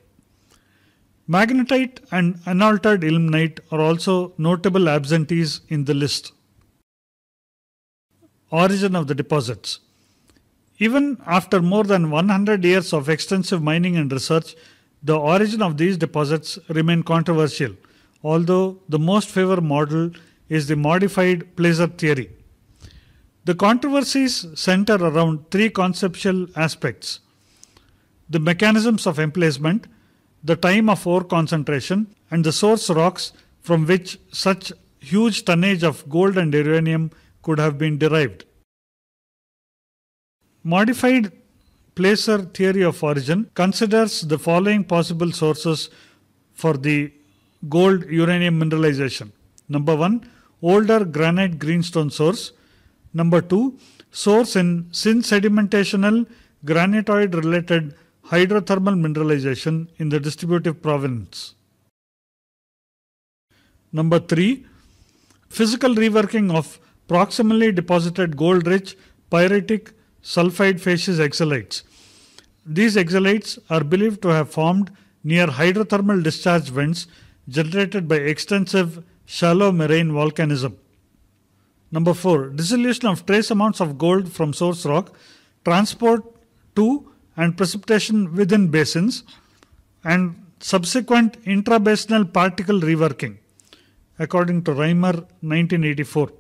Magnetite and unaltered ilmenite are also notable absentees in the list. Origin of the deposits even after more than 100 years of extensive mining and research, the origin of these deposits remain controversial, although the most favored model is the modified placer theory. The controversies center around three conceptual aspects the mechanisms of emplacement, the time of ore concentration, and the source rocks from which such huge tonnage of gold and uranium could have been derived. Modified placer theory of origin considers the following possible sources for the gold uranium mineralization. Number one, older granite greenstone source. Number two, source in sedimentational granitoid related hydrothermal mineralization in the distributive province. Number three, physical reworking of proximally deposited gold rich pyritic sulfide facies exhalates. These exhalates are believed to have formed near hydrothermal discharge vents generated by extensive shallow marine volcanism. Number 4. Dissolution of trace amounts of gold from source rock, transport to and precipitation within basins, and subsequent intrabasinal particle reworking, according to Reimer 1984.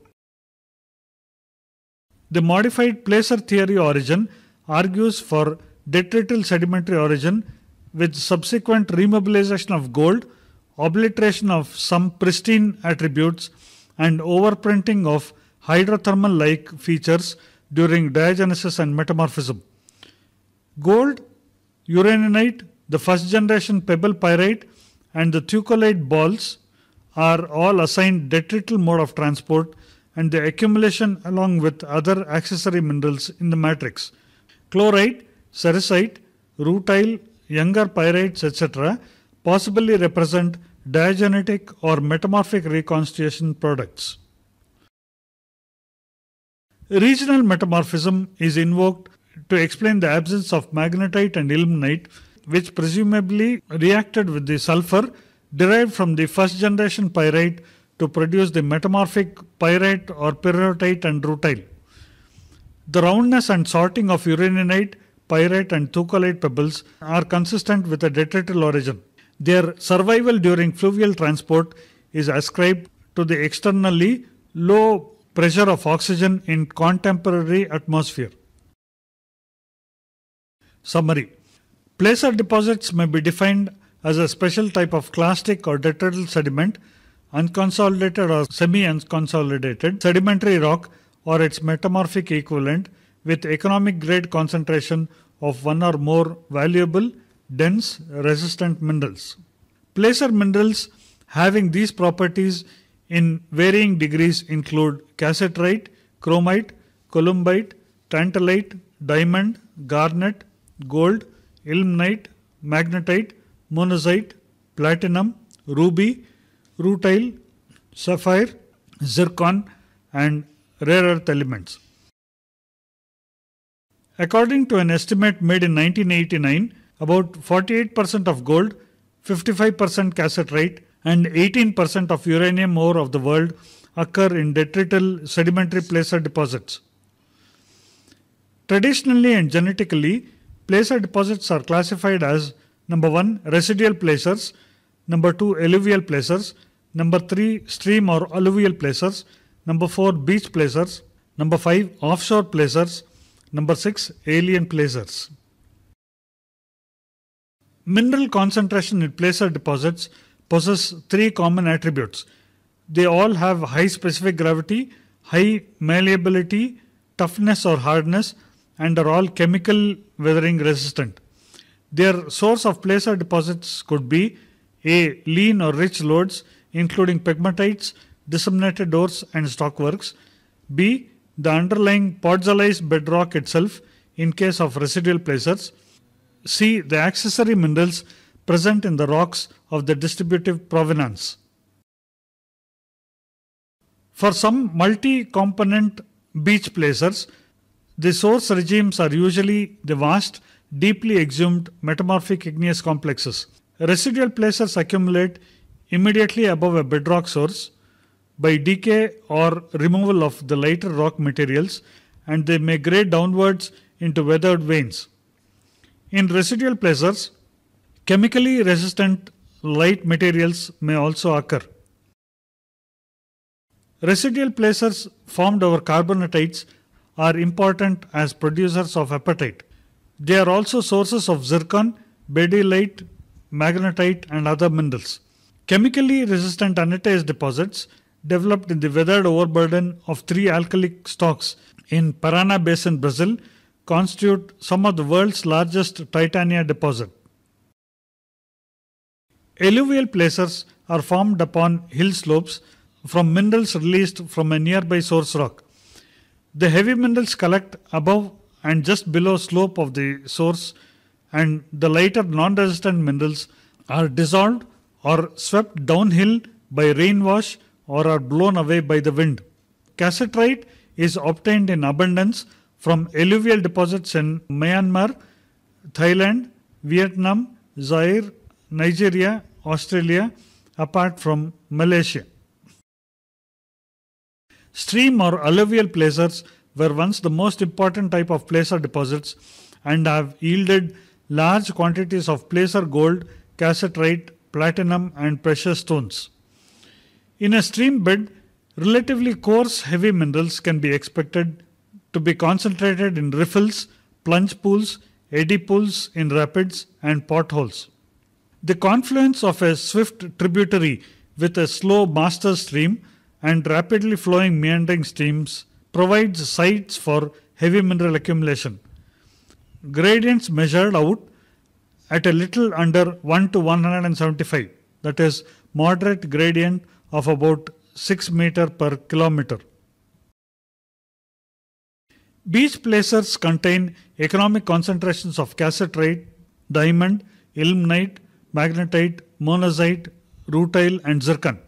The modified placer theory origin argues for detrital sedimentary origin with subsequent remobilization of gold, obliteration of some pristine attributes, and overprinting of hydrothermal like features during diagenesis and metamorphism. Gold, uraninite, the first generation pebble pyrite, and the thucolite balls are all assigned detrital mode of transport and the accumulation along with other accessory minerals in the matrix. Chlorite, sericite, rutile, younger pyrites, etc. possibly represent diagenetic or metamorphic reconstitution products. Regional metamorphism is invoked to explain the absence of magnetite and ilmenite, which presumably reacted with the sulfur derived from the first generation pyrite to produce the metamorphic pyrite or pyrrhotite and rutile. The roundness and sorting of uraninite, pyrite and thucolite pebbles are consistent with a detrital origin. Their survival during fluvial transport is ascribed to the externally low pressure of oxygen in contemporary atmosphere. Summary Placer deposits may be defined as a special type of clastic or detrital sediment unconsolidated or semi-unconsolidated sedimentary rock or its metamorphic equivalent with economic grade concentration of one or more valuable, dense, resistant minerals. Placer minerals having these properties in varying degrees include cassiterite, chromite, columbite, tantalite, diamond, garnet, gold, ilmenite, magnetite, monazite, platinum, ruby, rutile, sapphire, zircon and rare earth elements. According to an estimate made in 1989, about 48% of gold, 55% cassiterite, and 18% of uranium ore of the world occur in detrital sedimentary placer deposits. Traditionally and genetically, placer deposits are classified as number 1 residual placers Number two, alluvial placers. Number three, stream or alluvial placers. Number four, beach placers. Number five, offshore placers. Number six, alien placers. Mineral concentration in placer deposits possess three common attributes. They all have high specific gravity, high malleability, toughness or hardness, and are all chemical weathering resistant. Their source of placer deposits could be a. Lean or rich lodes, including pegmatites, disseminated ores, and stockworks. B. The underlying podzolized bedrock itself in case of residual placers. C. The accessory minerals present in the rocks of the distributive provenance. For some multi-component beach placers, the source regimes are usually the vast, deeply exhumed metamorphic igneous complexes. Residual placers accumulate immediately above a bedrock source by decay or removal of the lighter rock materials and they migrate downwards into weathered veins. In residual placers, chemically resistant light materials may also occur. Residual placers formed over carbonatites are important as producers of apatite. They are also sources of zircon, bedelite, magnetite, and other minerals. Chemically resistant anatase deposits developed in the weathered overburden of three alkalic stocks in Parana Basin, Brazil, constitute some of the world's largest titania deposit. Alluvial placers are formed upon hill slopes from minerals released from a nearby source rock. The heavy minerals collect above and just below slope of the source and the lighter non-resistant minerals are dissolved or swept downhill by rain wash or are blown away by the wind. Cassiterite is obtained in abundance from alluvial deposits in Myanmar, Thailand, Vietnam, Zaire, Nigeria, Australia, apart from Malaysia. Stream or alluvial placers were once the most important type of placer deposits and have yielded large quantities of placer gold, cassiterite, platinum, and precious stones. In a stream bed, relatively coarse heavy minerals can be expected to be concentrated in riffles, plunge pools, eddy pools in rapids, and potholes. The confluence of a swift tributary with a slow master stream and rapidly flowing meandering streams provides sites for heavy mineral accumulation gradients measured out at a little under 1 to 175 that is moderate gradient of about 6 meter per kilometer. Beach placers contain economic concentrations of cassiterite, diamond, ilmenite, magnetite, monazite, rutile and zircon.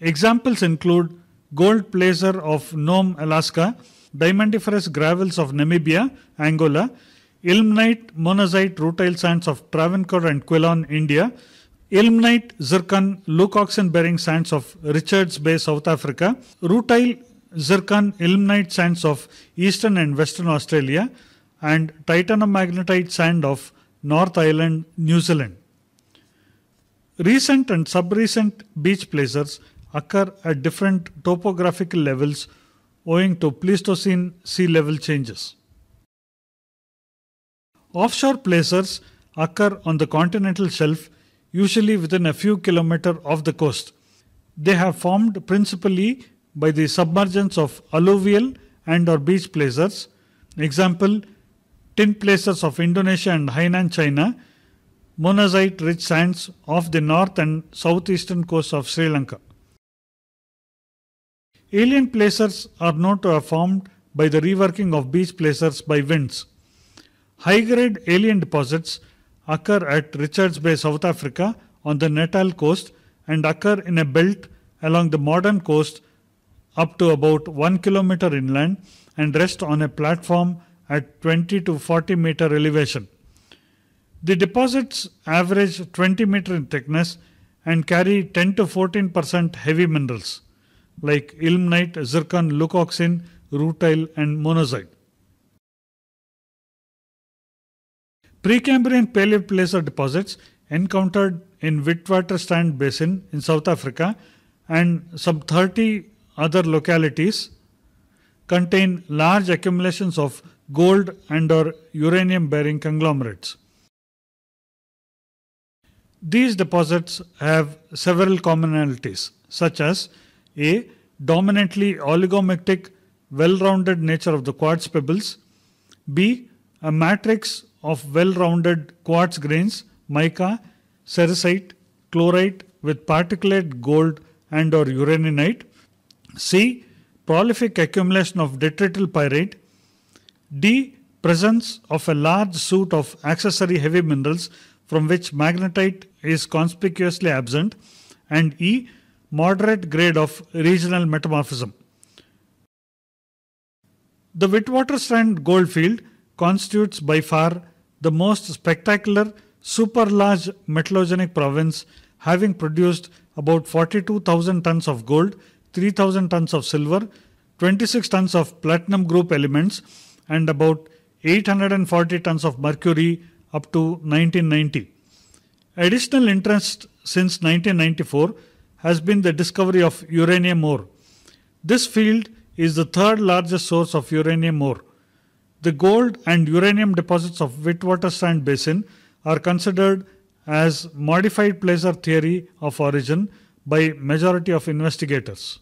Examples include gold placer of Nome, Alaska diamondiferous gravels of Namibia, Angola, ilmenite, monazite, rutile sands of Travancore and Quilon, India, ilmenite, zircon, leucoxen bearing sands of Richards Bay, South Africa, rutile, zircon, ilmenite sands of eastern and western Australia, and titanomagnetite sand of North Island, New Zealand. Recent and sub-recent beach placers occur at different topographical levels owing to Pleistocene sea level changes. Offshore placers occur on the continental shelf, usually within a few kilometers of the coast. They have formed principally by the submergence of alluvial and or beach placers, example tin placers of Indonesia and Hainan, China, monazite rich sands off the north and southeastern coast of Sri Lanka. Alien placers are known to uh, have formed by the reworking of beach placers by winds. High-grade alien deposits occur at Richards Bay, South Africa on the Natal coast and occur in a belt along the modern coast up to about 1 kilometer inland and rest on a platform at 20 to 40 meter elevation. The deposits average 20 meter in thickness and carry 10 to 14 percent heavy minerals like ilmenite, zircon, leucoxen, rutile and monazite. Precambrian paleoplacer deposits encountered in Witwatersrand Basin in South Africa and some 30 other localities contain large accumulations of gold and or uranium bearing conglomerates. These deposits have several commonalities such as a. Dominantly oligomictic, well-rounded nature of the quartz pebbles. B. A matrix of well-rounded quartz grains, mica, sericite, chlorite with particulate gold and or uraninite. C. Prolific accumulation of detrital pyrite. D. Presence of a large suite of accessory heavy minerals from which magnetite is conspicuously absent. And E moderate grade of regional metamorphism. The Witwatersrand goldfield constitutes by far the most spectacular super-large metallogenic province having produced about 42,000 tons of gold, 3,000 tons of silver, 26 tons of platinum group elements and about 840 tons of mercury up to 1990. Additional interest since 1994 has been the discovery of uranium ore. This field is the third largest source of uranium ore. The gold and uranium deposits of Witwater Sand Basin are considered as modified placer theory of origin by majority of investigators.